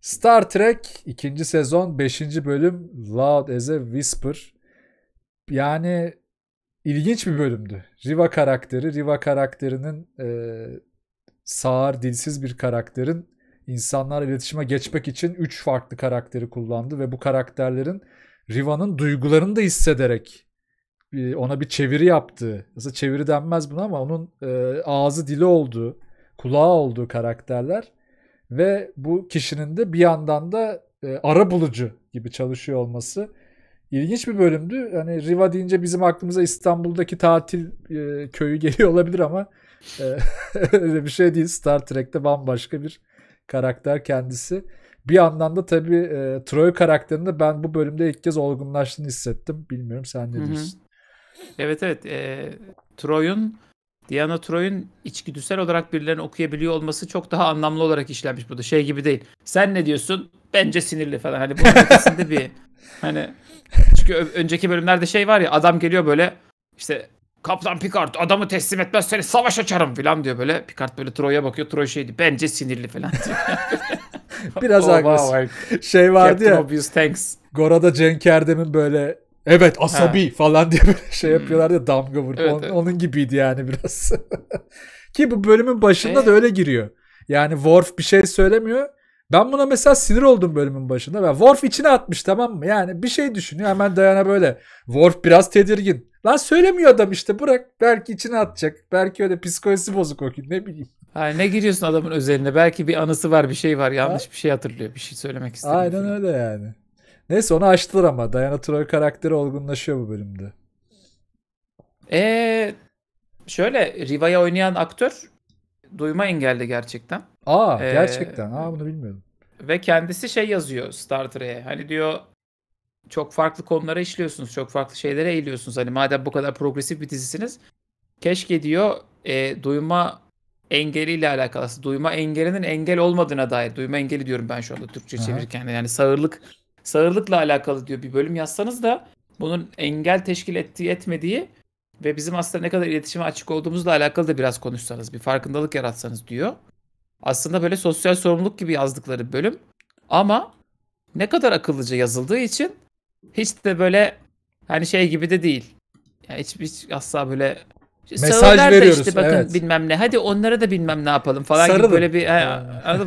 Star Trek 2. sezon 5. bölüm Loud as a Whisper. Yani ilginç bir bölümdü. Riva karakteri, Riva karakterinin e, sağır, dilsiz bir karakterin insanlar iletişime geçmek için 3 farklı karakteri kullandı ve bu karakterlerin Riva'nın duygularını da hissederek e, ona bir çeviri yaptığı, aslında çeviri denmez buna ama onun e, ağzı dili olduğu, kulağı olduğu karakterler ve bu kişinin de bir yandan da e, ara bulucu gibi çalışıyor olması ilginç bir bölümdü. Hani Riva deyince bizim aklımıza İstanbul'daki tatil e, köyü geliyor olabilir ama e, öyle bir şey değil. Star Trek'te bambaşka bir karakter kendisi. Bir yandan da tabii e, Troy karakterini ben bu bölümde ilk kez olgunlaştığını hissettim. Bilmiyorum sen ne diyorsun? Hı hı. Evet evet. E, Troy'un Diana Troy'un içgüdüsel olarak birilerini okuyabiliyor olması çok daha anlamlı olarak işlenmiş burada. Şey gibi değil. Sen ne diyorsun? Bence sinirli falan. Hani bu. ötesinde bir hani çünkü önceki bölümlerde şey var ya adam geliyor böyle işte Kaptan Picard adamı teslim etmezseniz savaş açarım falan diyor böyle. Picard böyle Troy'a bakıyor. Troy şeydi bence sinirli falan diyor. Biraz oh, haklısın. Wow. Şey vardı Captain ya. Obvious, thanks. Gora'da Cenk Erdem'in böyle Evet asabi ha. falan diye böyle şey hmm. yapıyorlar ya damga vurup. Evet, onun, evet. onun gibiydi yani biraz. Ki bu bölümün başında ee? da şey- öyle giriyor. Yani Worf bir şey söylemiyor. Ben buna mesela sinir oldum bölümün başında. Ben Worf içine atmış tamam mı? Yani bir şey düşünüyor hemen Dayana böyle. Worf biraz tedirgin. Lan söylemiyor adam işte bırak. Belki içine atacak. Belki öyle psikolojisi bozuk o gün ne bileyim. Ha, ne giriyorsun adamın özeline? Belki bir anısı var bir şey var. Yanlış ha? bir şey hatırlıyor. Bir şey söylemek istemiyor. Aynen falan. öyle yani. Neyse onu açtılar ama Diana Troy karakteri olgunlaşıyor bu bölümde. Eee şöyle Riva'ya oynayan aktör duyma engelli gerçekten. Aa ee, gerçekten. Aa bunu bilmiyordum. Ve kendisi şey yazıyor Star Trek'e. Hani diyor çok farklı konulara işliyorsunuz. Çok farklı şeylere eğiliyorsunuz. Hani madem bu kadar progresif bir dizisiniz. Keşke diyor e, duyma engeliyle alakalı. Duyma engelinin engel olmadığına dair. Duyma engeli diyorum ben şu anda Türkçe Aha. çevirirken. Yani sağırlık sağırlıkla alakalı diyor bir bölüm yazsanız da bunun engel teşkil ettiği etmediği ve bizim aslında ne kadar iletişime açık olduğumuzla alakalı da biraz konuşsanız, bir farkındalık yaratsanız diyor. Aslında böyle sosyal sorumluluk gibi yazdıkları bölüm ama ne kadar akıllıca yazıldığı için hiç de böyle hani şey gibi de değil. Yani hiç, hiç asla böyle mesaj veriyoruz. Işte, bakın evet. bilmem ne. Hadi onlara da bilmem ne yapalım falan Sarılın. gibi böyle bir he,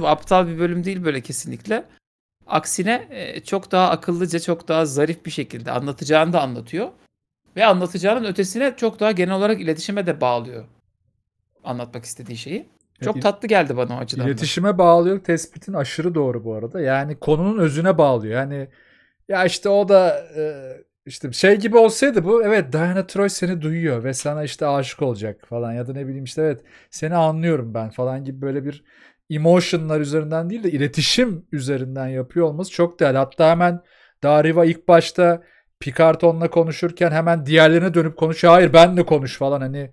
aptal bir bölüm değil böyle kesinlikle. Aksine e, çok daha akıllıca, çok daha zarif bir şekilde anlatacağını da anlatıyor. Ve anlatacağının ötesine çok daha genel olarak iletişime de bağlıyor. Anlatmak istediği şeyi. Çok tatlı geldi bana o açıdan. İletişime da. bağlıyor. Tespitin aşırı doğru bu arada. Yani konunun özüne bağlıyor. Yani ya işte o da e, işte şey gibi olsaydı bu evet Diana Troy seni duyuyor ve sana işte aşık olacak falan ya da ne bileyim işte evet seni anlıyorum ben falan gibi böyle bir emotionlar üzerinden değil de iletişim üzerinden yapıyor olması çok değerli. Hatta hemen Dariva ilk başta Picard onunla konuşurken hemen diğerlerine dönüp konuşuyor. Hayır ben benle konuş falan hani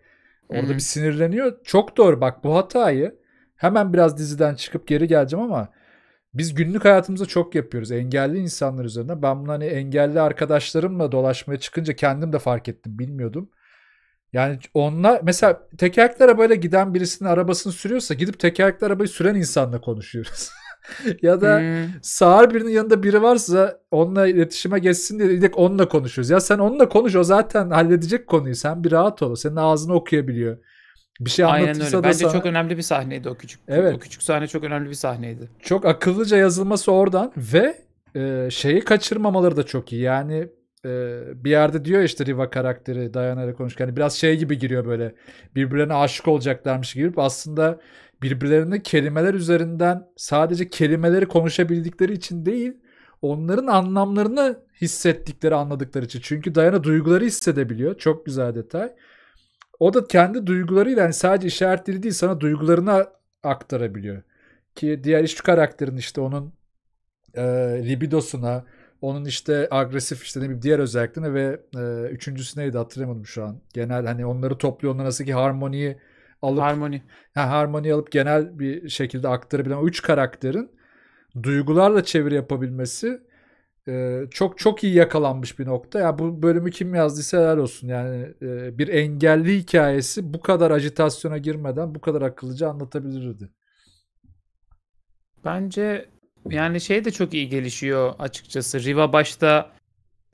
orada hı bir sinirleniyor. Çok doğru bak bu hatayı hemen biraz diziden çıkıp geri geleceğim ama biz günlük hayatımızda çok yapıyoruz. Engelli insanlar üzerine. Ben bunu hani engelli arkadaşlarımla dolaşmaya çıkınca kendim de fark ettim. Bilmiyordum. Yani onlar mesela tekerlekli arabayla giden birisinin arabasını sürüyorsa gidip tekerlekli arabayı süren insanla konuşuyoruz. ya da hmm. sağır birinin yanında biri varsa onunla iletişime geçsin diye dedik onunla konuşuyoruz. Ya sen onunla konuş o zaten halledecek konuyu. Sen bir rahat ol. Senin ağzını okuyabiliyor. Bir şey Aynen öyle. Bence sana... çok önemli bir sahneydi o küçük. Evet. O küçük sahne çok önemli bir sahneydi. Çok akıllıca yazılması oradan ve e, şeyi kaçırmamaları da çok iyi. Yani e, bir yerde diyor işte Riva karakteri Diana'yla konuşuyor yani biraz şey gibi giriyor böyle birbirlerine aşık olacaklarmış gibi aslında birbirlerini kelimeler üzerinden sadece kelimeleri konuşabildikleri için değil onların anlamlarını hissettikleri anladıkları için. Çünkü Dayana duyguları hissedebiliyor. Çok güzel detay. O da kendi duygularıyla yani sadece işaret dili değil sana duygularını aktarabiliyor. Ki diğer iş karakterin işte onun e, libidosuna, onun işte agresif işte ne bileyim diğer özelliklerini ve e, üçüncüsü neydi hatırlamadım şu an. Genel hani onları topluyor ondan nasıl ki harmoniyi alıp harmoni ha, harmoni alıp genel bir şekilde aktarabilen o üç karakterin duygularla çeviri yapabilmesi e, çok çok iyi yakalanmış bir nokta. Ya yani bu bölümü kim yazdıysa helal olsun. Yani e, bir engelli hikayesi bu kadar ajitasyona girmeden bu kadar akıllıca anlatabilirdi. Bence yani şey de çok iyi gelişiyor açıkçası. Riva başta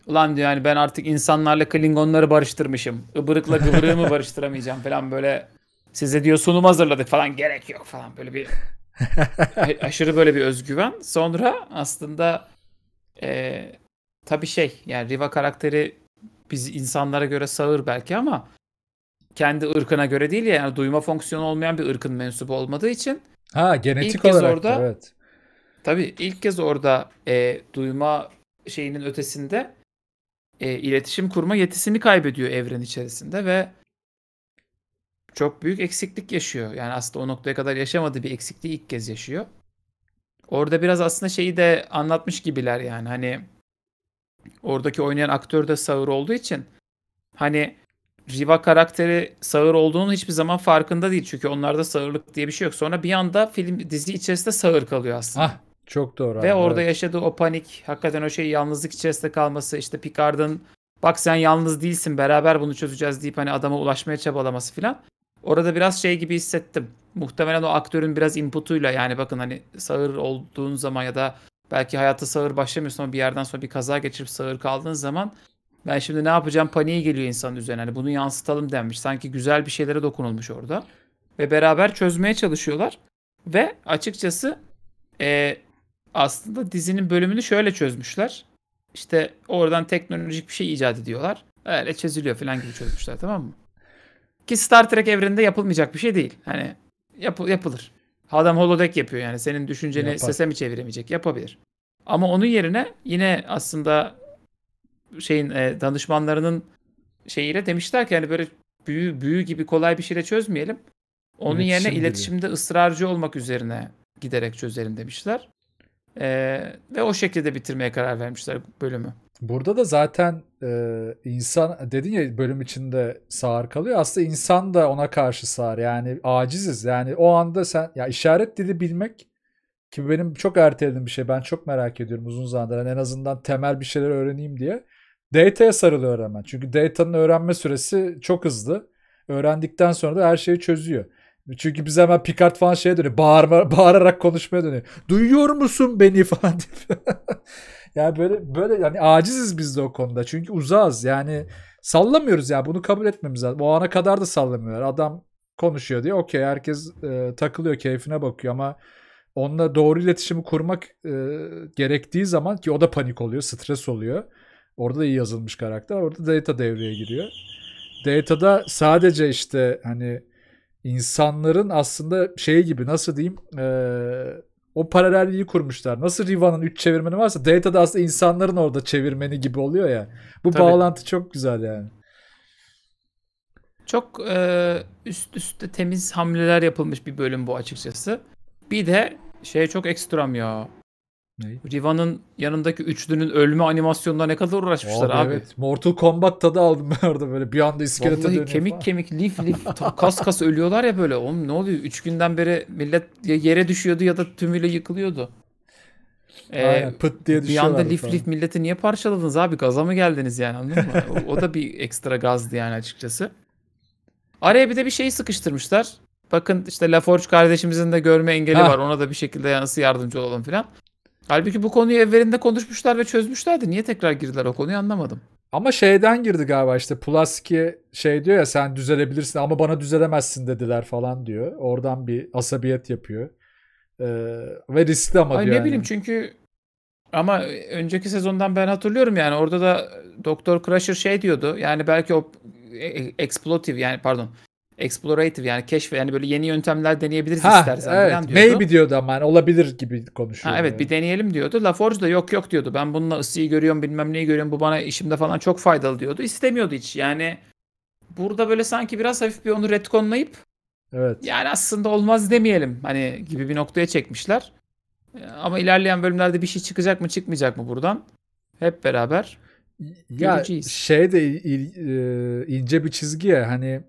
ulan diyor yani ben artık insanlarla Klingonları barıştırmışım. Ibırıkla gıvırığımı barıştıramayacağım falan böyle. Size diyor sunum hazırladık falan gerek yok falan böyle bir aşırı böyle bir özgüven. Sonra aslında e, tabii şey yani Riva karakteri biz insanlara göre sağır belki ama kendi ırkına göre değil ya yani duyma fonksiyonu olmayan bir ırkın mensubu olmadığı için Ha genetik İlk olarak orada, da, evet. Tabii ilk kez orada e, duyma şeyinin ötesinde e, iletişim kurma yetisini kaybediyor evren içerisinde ve çok büyük eksiklik yaşıyor. Yani aslında o noktaya kadar yaşamadığı bir eksikliği ilk kez yaşıyor. Orada biraz aslında şeyi de anlatmış gibiler yani hani oradaki oynayan aktör de sağır olduğu için hani Riva karakteri sağır olduğunun hiçbir zaman farkında değil. Çünkü onlarda sağırlık diye bir şey yok. Sonra bir anda film dizi içerisinde sağır kalıyor aslında. Hah, çok doğru. Ve abi, orada evet. yaşadığı o panik, hakikaten o şey yalnızlık içerisinde kalması, işte Picard'ın bak sen yalnız değilsin beraber bunu çözeceğiz deyip hani adama ulaşmaya çabalaması filan. Orada biraz şey gibi hissettim. Muhtemelen o aktörün biraz inputuyla yani bakın hani sağır olduğun zaman ya da belki hayata sağır başlamıyorsun ama bir yerden sonra bir kaza geçirip sağır kaldığın zaman ben şimdi ne yapacağım paniği geliyor insanın üzerine. Hani bunu yansıtalım denmiş. Sanki güzel bir şeylere dokunulmuş orada. Ve beraber çözmeye çalışıyorlar. Ve açıkçası e, aslında dizinin bölümünü şöyle çözmüşler. İşte oradan teknolojik bir şey icat ediyorlar. Öyle çözülüyor falan gibi çözmüşler tamam mı? Ki Star Trek evreninde yapılmayacak bir şey değil. Hani yap- yapılır. Adam holodeck yapıyor yani. Senin düşünceni Yapar. sese mi çeviremeyecek? Yapabilir. Ama onun yerine yine aslında şeyin e, danışmanlarının şeyiyle demişler ki hani böyle büyü büyü gibi kolay bir şeyle çözmeyelim. Onun İletişim yerine iletişimde gibi. ısrarcı olmak üzerine giderek çözelim demişler. Ee, ve o şekilde bitirmeye karar vermişler bölümü. Burada da zaten e, insan dedin ya bölüm içinde sağır kalıyor. Aslında insan da ona karşı sağır. Yani aciziz. Yani o anda sen ya işaret dili bilmek ki benim çok erteledim bir şey. Ben çok merak ediyorum uzun zamandır. Yani en azından temel bir şeyler öğreneyim diye. Data'ya sarılıyor hemen. Çünkü data'nın öğrenme süresi çok hızlı. Öğrendikten sonra da her şeyi çözüyor. Çünkü biz hemen Picard falan şeye dönüyor. Bağırma, bağırarak konuşmaya dönüyor. Duyuyor musun beni falan diye. yani böyle böyle yani aciziz biz de o konuda. Çünkü uzağız yani sallamıyoruz ya bunu kabul etmemiz lazım. O ana kadar da sallamıyorlar. Adam konuşuyor diye okey herkes e, takılıyor keyfine bakıyor ama onunla doğru iletişimi kurmak e, gerektiği zaman ki o da panik oluyor, stres oluyor. Orada da iyi yazılmış karakter. Orada data devreye giriyor. Data da sadece işte hani insanların aslında şey gibi nasıl diyeyim ee, o paralelliği kurmuşlar. Nasıl Riva'nın 3 çevirmeni varsa data da aslında insanların orada çevirmeni gibi oluyor ya. Bu Tabii. bağlantı çok güzel yani. Çok e, üst üste temiz hamleler yapılmış bir bölüm bu açıkçası. Bir de şey çok ekstrem ya. Ne? Riva'nın yanındaki üçlünün ölme animasyonuna ne kadar uğraşmışlar abi. abi. Evet. Mortal Kombat tadı aldım ben orada böyle bir anda iskelete Vallahi dönüyor kemik falan. kemik lif lif kas kas ölüyorlar ya böyle. Oğlum ne oluyor? Üç günden beri millet yere düşüyordu ya da tümüyle yıkılıyordu. Ee, Aynen, pıt diye bir anda lif falan. lif milleti niye parçaladınız abi? Gaza mı geldiniz yani anladın mı? o, o da bir ekstra gazdı yani açıkçası. Araya bir de bir şey sıkıştırmışlar. Bakın işte Laforge kardeşimizin de görme engeli ha. var. Ona da bir şekilde nasıl yardımcı olalım filan. Halbuki bu konuyu evvelinde konuşmuşlar ve çözmüşlerdi. Niye tekrar girdiler o konuyu anlamadım. Ama şeyden girdi galiba işte Pulaski şey diyor ya sen düzelebilirsin ama bana düzelemezsin dediler falan diyor. Oradan bir asabiyet yapıyor. Ee, ve riskli ama Ay diyor. Ne yani. bileyim çünkü ama önceki sezondan ben hatırlıyorum yani orada da Doktor Crusher şey diyordu. Yani belki o e, e, explotive yani pardon explorative yani keşf yani böyle yeni yöntemler deneyebiliriz ha, istersen evet. diyordu. Maybe diyordu ama hani olabilir gibi konuşuyor. evet yani. bir deneyelim diyordu. LaForge da yok yok diyordu. Ben bununla ısıyı görüyorum bilmem neyi görüyorum bu bana işimde falan çok faydalı diyordu. İstemiyordu hiç yani. Burada böyle sanki biraz hafif bir onu retconlayıp Evet. Yani aslında olmaz demeyelim hani gibi bir noktaya çekmişler. Ee, ama ilerleyen bölümlerde bir şey çıkacak mı çıkmayacak mı buradan? Hep beraber ya göreceğiz. şey de e, ince bir çizgi ya hani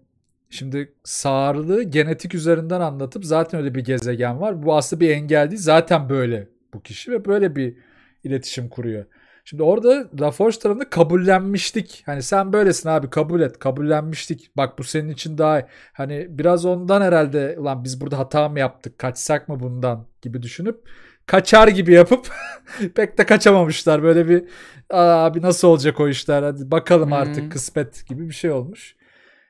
Şimdi sağırlığı genetik üzerinden anlatıp zaten öyle bir gezegen var. Bu aslında bir engel değil. Zaten böyle bu kişi ve böyle bir iletişim kuruyor. Şimdi orada Laforge tarafında kabullenmiştik. Hani sen böylesin abi kabul et. Kabullenmiştik. Bak bu senin için daha iyi. Hani biraz ondan herhalde ulan biz burada hata mı yaptık? Kaçsak mı bundan gibi düşünüp kaçar gibi yapıp pek de kaçamamışlar. Böyle bir abi nasıl olacak o işler hadi bakalım artık hmm. kısmet gibi bir şey olmuş.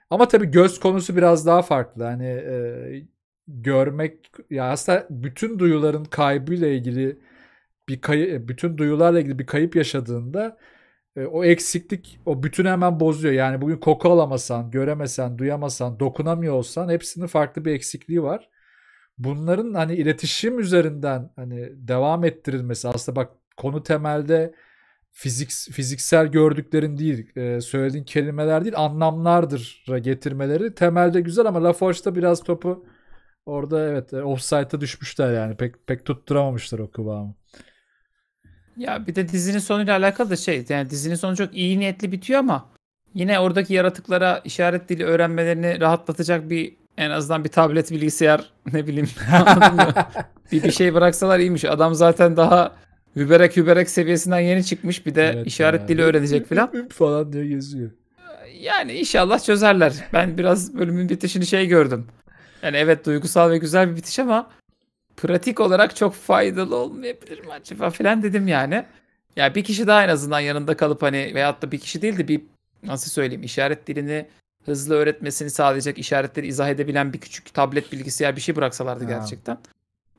Ama tabii göz konusu biraz daha farklı. Hani e, görmek ya aslında bütün duyuların kaybıyla ilgili bir kayıp, e, bütün duyularla ilgili bir kayıp yaşadığında e, o eksiklik o bütün hemen bozuyor. Yani bugün koku alamasan, göremesen, duyamasan, dokunamıyor olsan hepsinin farklı bir eksikliği var. Bunların hani iletişim üzerinden hani devam ettirilmesi aslında bak konu temelde fizik fiziksel gördüklerin değil, e, söylediğin kelimeler değil, anlamlardır getirmeleri. Temelde güzel ama Laforge'da biraz topu orada evet e, offside'a düşmüşler yani. Pek pek tutturamamışlar o kıvamı. Ya bir de dizinin sonuyla alakalı da şey yani dizinin sonu çok iyi niyetli bitiyor ama yine oradaki yaratıklara işaret dili öğrenmelerini rahatlatacak bir en azından bir tablet bilgisayar ne bileyim bir, bir şey bıraksalar iyiymiş. Adam zaten daha Hüberek hüberek seviyesinden yeni çıkmış. Bir de evet işaret ya. dili öğrenecek falan. falan diye geziyor. Yani inşallah çözerler. Ben biraz bölümün bitişini şey gördüm. Yani evet duygusal ve güzel bir bitiş ama pratik olarak çok faydalı olmayabilir mi acaba falan dedim yani. Ya yani bir kişi daha en azından yanında kalıp hani veyahut da bir kişi değil de bir nasıl söyleyeyim işaret dilini hızlı öğretmesini sağlayacak işaretleri izah edebilen bir küçük tablet bilgisayar bir şey bıraksalardı ha. gerçekten.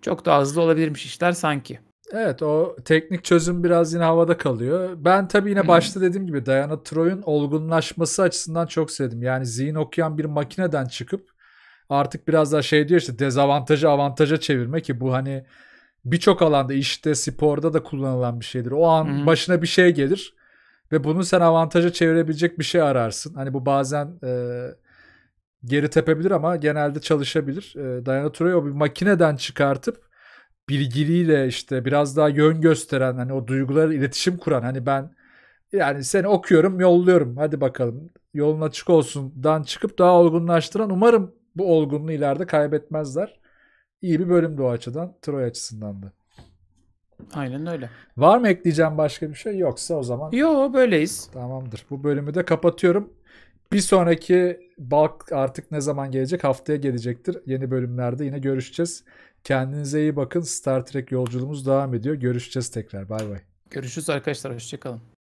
Çok daha hızlı olabilirmiş işler sanki. Evet o teknik çözüm biraz yine havada kalıyor. Ben tabii yine başta dediğim gibi Diana Troy'un olgunlaşması açısından çok sevdim. Yani zihin okuyan bir makineden çıkıp artık biraz daha şey diyor işte dezavantajı avantaja çevirme ki bu hani birçok alanda işte sporda da kullanılan bir şeydir. O an Hı-hı. başına bir şey gelir ve bunu sen avantaja çevirebilecek bir şey ararsın. Hani bu bazen e, geri tepebilir ama genelde çalışabilir. E, Diana Troy o bir makineden çıkartıp bilgiliyle işte biraz daha yön gösteren hani o duyguları iletişim kuran hani ben yani seni okuyorum yolluyorum hadi bakalım yolun açık olsundan çıkıp daha olgunlaştıran umarım bu olgunluğu ileride kaybetmezler. İyi bir bölümdü o açıdan Troy açısından da. Aynen öyle. Var mı ekleyeceğim başka bir şey yoksa o zaman? Yo böyleyiz. Tamamdır. Bu bölümü de kapatıyorum. Bir sonraki Balk artık ne zaman gelecek? Haftaya gelecektir. Yeni bölümlerde yine görüşeceğiz. Kendinize iyi bakın. Star Trek yolculuğumuz devam ediyor. Görüşeceğiz tekrar. Bay bay. Görüşürüz arkadaşlar. Hoşçakalın.